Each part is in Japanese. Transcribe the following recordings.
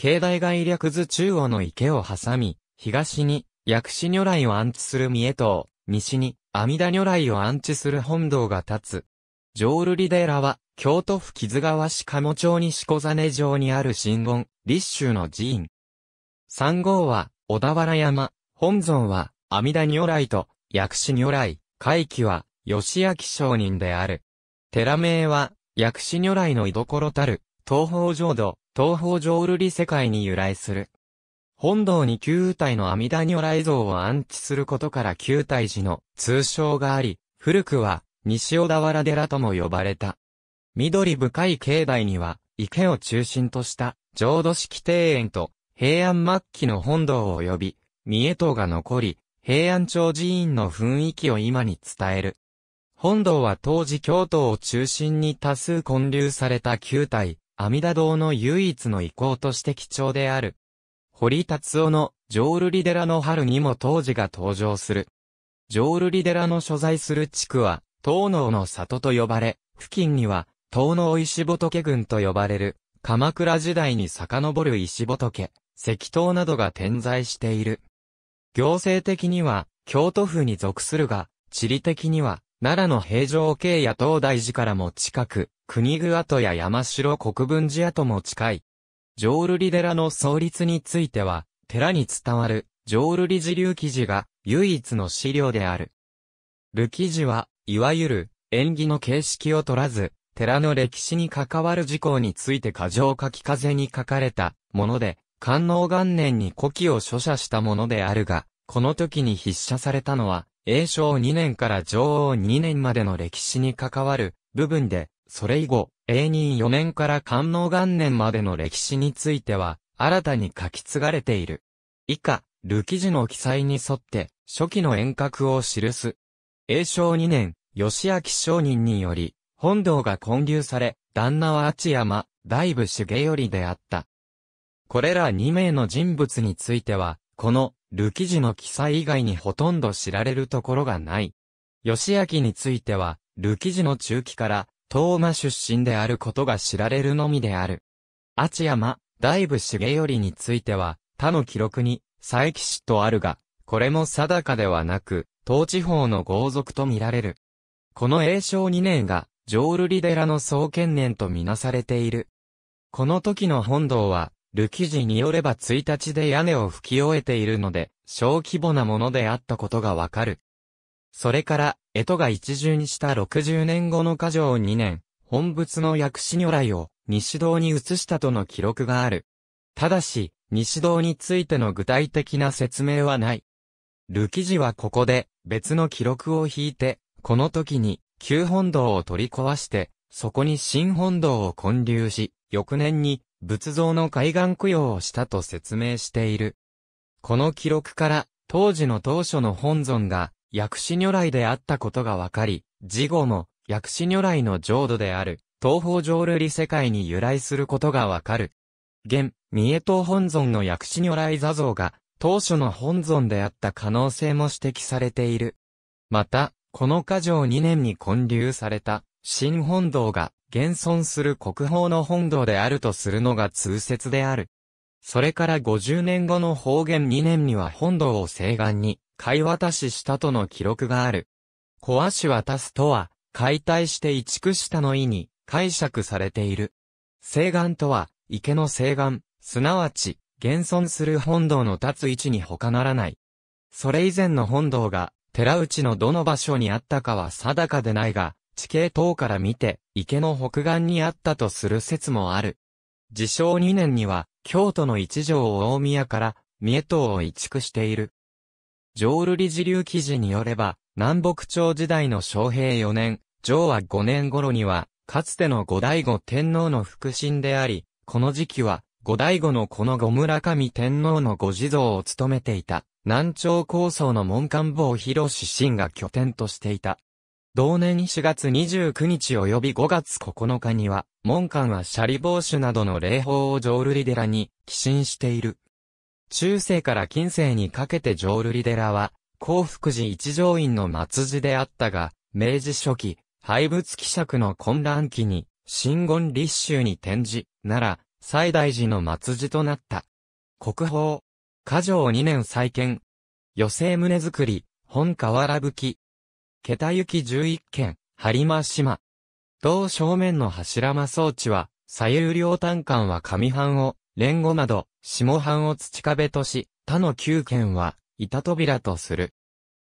境内外略図中央の池を挟み、東に薬師如来を安置する三重塔、西に阿弥陀如来を安置する本堂が立つ。浄瑠璃寺は、京都府木津川市鴨町西小根城にある神言、立州の寺院。三号は、小田原山、本尊は、阿弥陀如来と、薬師如来、会期は、吉明商人である。寺名は、薬師如来の居所たる、東方浄土、東方浄瑠璃世界に由来する。本堂に旧体の阿弥陀如来像を安置することから旧体寺の通称があり、古くは西小田原寺とも呼ばれた。緑深い境内には、池を中心とした浄土式庭園と平安末期の本堂を呼び、三重塔が残り、平安町寺院の雰囲気を今に伝える。本堂は当時京都を中心に多数建立された旧体、阿弥陀堂の唯一の遺構として貴重である。堀達夫の浄瑠璃寺の春にも当時が登場する。浄瑠璃寺の所在する地区は、東能の里と呼ばれ、付近には、東能石仏群と呼ばれる、鎌倉時代に遡る石仏、石塔などが点在している。行政的には、京都府に属するが、地理的には、奈良の平城京や東大寺からも近く、国具跡や山城国分寺跡も近い。浄瑠璃寺の創立については、寺に伝わる浄瑠璃寺流記事が唯一の資料である。流記事は、いわゆる縁起の形式を取らず、寺の歴史に関わる事項について過剰書き風に書かれたもので、観音元年に古記を書写したものであるが、この時に筆写されたのは、英正2年から女王2年までの歴史に関わる部分で、それ以後、永仁4年から官能元年までの歴史については、新たに書き継がれている。以下、ル記事の記載に沿って、初期の遠隔を記す。英正2年、吉明商人により、本堂が建立され、旦那は厚山、大部重頼であった。これら2名の人物については、この、ル記事の記載以外にほとんど知られるところがない。吉明については、ル記事の中期から、東馬出身であることが知られるのみである。厚山、大部重頼については、他の記録に、佐伯氏とあるが、これも定かではなく、東地方の豪族と見られる。この永正2年が、浄瑠璃寺の創建年とみなされている。この時の本堂は、ル記事によれば1日で屋根を吹き終えているので、小規模なものであったことがわかる。それから、江戸が一巡した60年後の過剰2年、本仏の薬師如来を西堂に移したとの記録がある。ただし、西堂についての具体的な説明はない。ル記事はここで別の記録を引いて、この時に旧本堂を取り壊して、そこに新本堂を建立し、翌年に仏像の海岸供養をしたと説明している。この記録から、当時の当初の本尊が、薬師如来であったことがわかり、事後も、薬師如来の浄土である、東方浄瑠璃世界に由来することがわかる。現、三重島本尊の薬師如来座像が、当初の本尊であった可能性も指摘されている。また、この過剰2年に建立された、新本堂が、現存する国宝の本堂であるとするのが通説である。それから50年後の方言2年には本堂を西岸に買い渡ししたとの記録がある。壊し渡すとは、解体して移築したの意に解釈されている。西岸とは、池の西岸、すなわち、現存する本堂の立つ位置に他ならない。それ以前の本堂が、寺内のどの場所にあったかは定かでないが、地形等から見て、池の北岸にあったとする説もある。自称2年には、京都の一条を大宮から、三重島を移築している。浄瑠璃時流記事によれば、南北朝時代の昌平4年、上和5年頃には、かつての後醍醐天皇の腹心であり、この時期は、後醍醐のこの後村上天皇のご地蔵を務めていた、南朝構想の門官坊広志信が拠点としていた。同年4月29日及び5月9日には、門官はシャリ防子などの礼法を浄瑠璃寺に寄進している。中世から近世にかけて浄瑠璃寺は、幸福寺一条院の末寺であったが、明治初期、廃仏希釈の混乱期に、新言立宗に転じ、奈良、最大寺の末寺となった。国宝、過城2年再建、余生胸作り、本河原吹き、ケタ行き11軒、張間島。同正面の柱間装置は、左右両端間は上半を、連後など、下半を土壁とし、他の9軒は、板扉とする。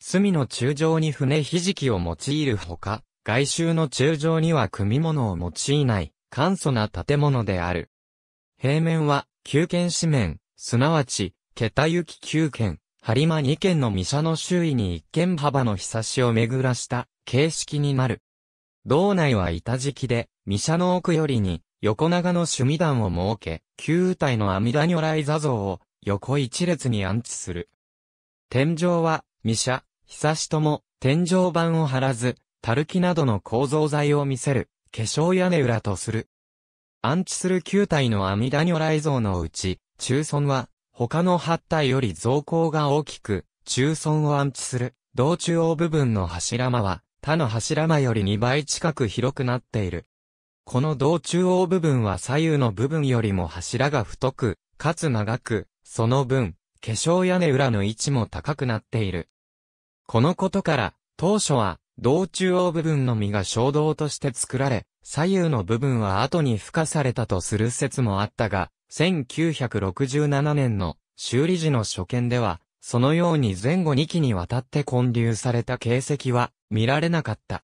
隅の中上に船ひじきを用いるほか、外周の中上には組物を用いない、簡素な建物である。平面は、9軒四面、すなわち、桁行き9軒。播磨2軒の三社の周囲に1軒幅のひさしを巡らした形式になる。道内は板敷きで、三社の奥よりに、横長の趣味団を設け、旧体の阿弥陀如来座像を横一列に安置する。天井は、三社、差しとも、天井板を張らず、る木などの構造材を見せる、化粧屋根裏とする。安置する旧体の阿弥陀如来像のうち、中尊は、他の発体より造高が大きく、中村を安置する、道中央部分の柱間は、他の柱間より2倍近く広くなっている。この道中央部分は左右の部分よりも柱が太く、かつ長く、その分、化粧屋根裏の位置も高くなっている。このことから、当初は、道中央部分の実が衝動として作られ、左右の部分は後に付加されたとする説もあったが、1967年の修理時の所見では、そのように前後2機にわたって混流された形跡は見られなかった。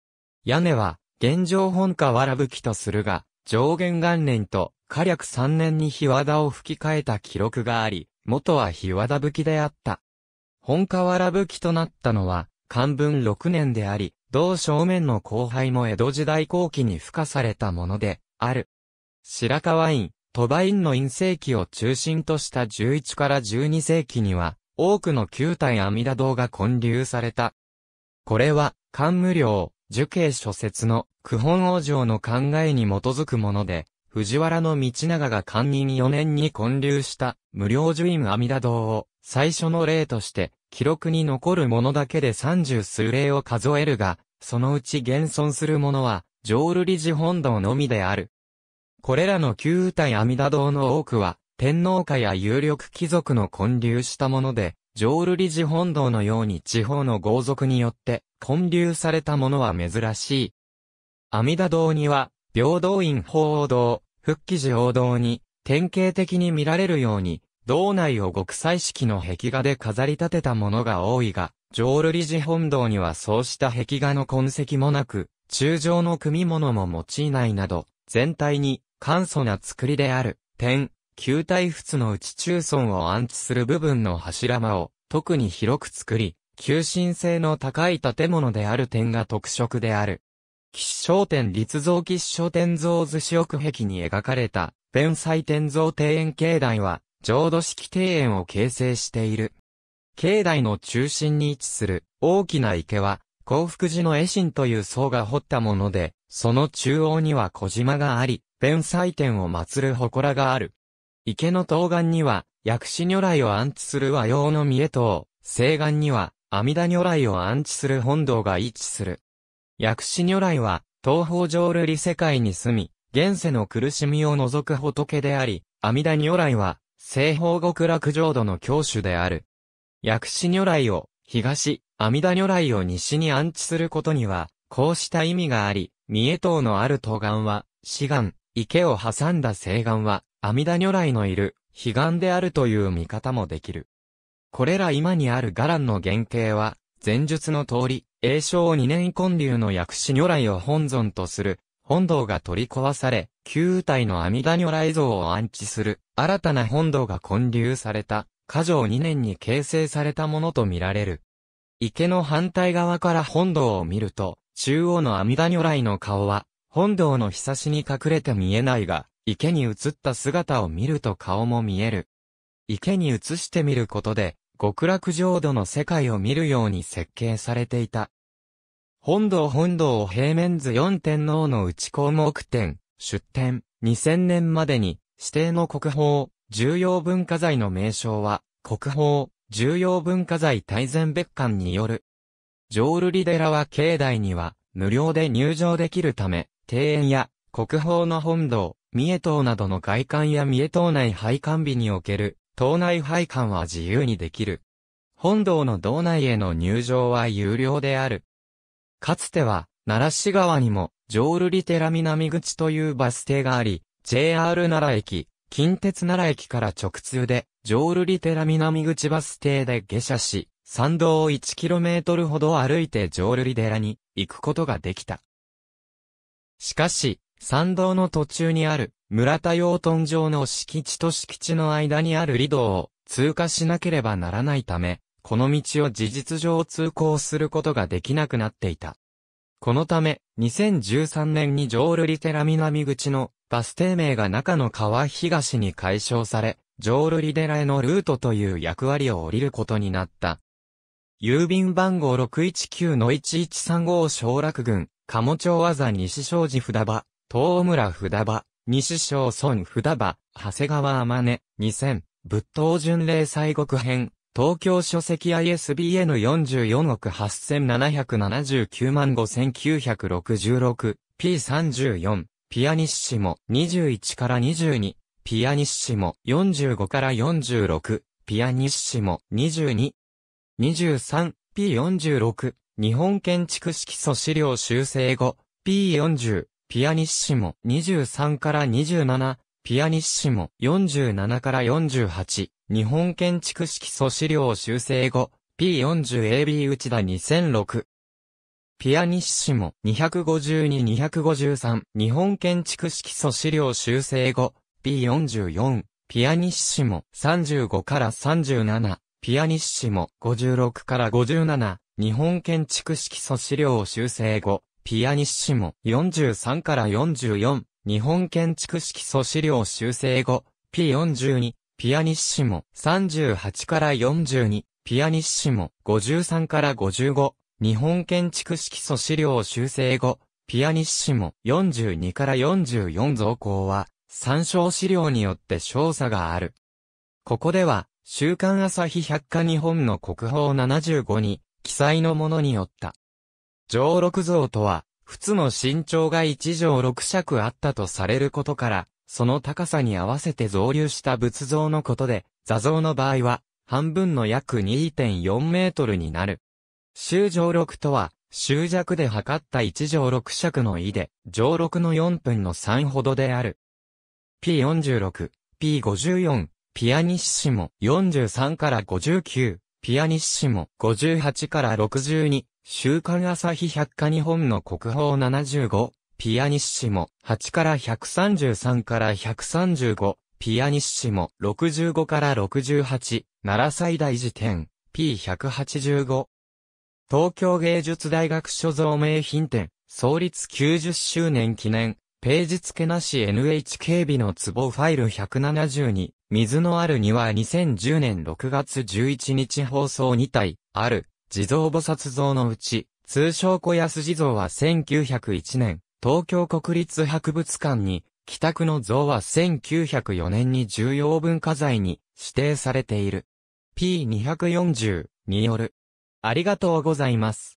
屋根は、現状本家わらぶきとするが、上限元年と火略3年に日和田を吹き替えた記録があり、元は日和田ぶきであった。本家わらぶきとなったのは、漢文6年であり、同正面の後輩も江戸時代後期に付加されたもので、ある。白河院、トバインの陰性期を中心とした11から12世紀には、多くの旧体阿弥陀堂が建立された。これは、官無量、樹形諸説の、九本王城の考えに基づくもので、藤原道長が官任4年に建立した無料樹院阿弥陀堂を最初の例として記録に残るものだけで30数例を数えるが、そのうち現存するものは浄瑠璃寺本堂のみである。これらの旧体阿弥陀堂の多くは、天皇家や有力貴族の建立したもので、浄瑠璃寺本堂のように地方の豪族によって建立されたものは珍しい。阿弥陀堂には、平等院法王堂、復帰寺王堂に、典型的に見られるように、堂内を極彩式の壁画で飾り立てたものが多いが、浄瑠璃寺本堂にはそうした壁画の痕跡もなく、中上の組物も用いないなど、全体に簡素な作りである、点、球体仏の内中村を安置する部分の柱間を特に広く作り、求心性の高い建物である点が特色である。吉祥天立像吉祥天像図四奥壁に描かれた、弁祭天像庭園境内は、浄土式庭園を形成している。境内の中心に位置する大きな池は、幸福寺の絵心という僧が掘ったもので、その中央には小島があり、弁祭典を祀る祠がある。池の東岸には、薬師如来を安置する和洋の三重島、西岸には、阿弥陀如来を安置する本堂が位置する。薬師如来は、東方浄瑠璃世界に住み、現世の苦しみを除く仏であり、阿弥陀如来は、西方極楽浄土の教主である。薬師如来を、東、阿弥陀如来を西に安置することには、こうした意味があり、三重島のある東岸は、志願、池を挟んだ西岸は、阿弥陀如来のいる、彼岸であるという見方もできる。これら今にある伽藍の原型は、前述の通り、永正二年建立の薬師如来を本尊とする、本堂が取り壊され、旧体の阿弥陀如来像を安置する、新たな本堂が建立された、過剰二年に形成されたものとみられる。池の反対側から本堂を見ると、中央の阿弥陀如来の顔は、本堂のひさしに隠れて見えないが、池に映った姿を見ると顔も見える。池に映してみることで、極楽浄土の世界を見るように設計されていた。本堂本堂を平面図四天皇の内項目展、出展、2000年までに、指定の国宝、重要文化財の名称は、国宝、重要文化財大善別館による。浄瑠璃寺は境内には、無料で入場できるため、庭園や国宝の本堂、三重塔などの外観や三重塔内配管日における、島内配管は自由にできる。本堂の道内への入場は有料である。かつては、奈良市側にも、浄瑠璃寺南口というバス停があり、JR 奈良駅、近鉄奈良駅から直通で、浄瑠璃寺南口バス停で下車し、参道を 1km ほど歩いて浄瑠璃寺に行くことができた。しかし、参道の途中にある、村田養豚場の敷地と敷地の間にある離道を通過しなければならないため、この道を事実上通行することができなくなっていた。このため、2013年にル・瑠璃寺南口のバス停名が中の川東に解消され、ル・瑠璃寺へのルートという役割を降りることになった。郵便番号619-1135小楽郡、鴨町技西庄寺札場、東村札場、西庄村札場、長谷川天音、2000、仏頭巡礼西国編、東京書籍 ISBN44 億8779万 5966P34、ピアニッシモ21から22、ピアニッシモ45から46、ピアニッシモ22、23P46、日本建築式素資料修正後、P40、ピアニッシモ23から27、ピアニッシモ47から48、日本建築式素資料修正後、P40AB 内田2006。ピアニッシモ252-253、日本建築式素資料修正後、P44、ピアニッシモ35から37、ピアニッシモ56から57、日本建築式素資料を修正後、ピアニッシモ43から44、日本建築式素資料修正後、P42、ピアニッシモ38から42、ピアニッシモ53から55、日本建築式素資料修正後、ピアニッシモ42から44増項は、参照資料によって少佐がある。ここでは、週刊朝日百科日本の国宝75に、記載のものによった。上六像とは、仏の身長が一条六尺あったとされることから、その高さに合わせて増流した仏像のことで、座像の場合は、半分の約2.4メートルになる。周上六とは、周尺で測った一乗六尺の位で、上六の4分の3ほどである。P46、P54、ピアニッシモ43から59、ピアニッシモ58から62、週刊朝日百科日本の国宝75、ピアニッシモ8から133から135、ピアニッシモ65から68、奈良最大辞典 P185。東京芸術大学所蔵名品展、創立90周年記念ページ付けなし NHK 日の壺ファイル172、水のあるには2010年6月11日放送2体、ある、地蔵菩薩像のうち、通称小安地蔵は1901年、東京国立博物館に、帰宅の像は1904年に重要文化財に指定されている。P240 による。ありがとうございます。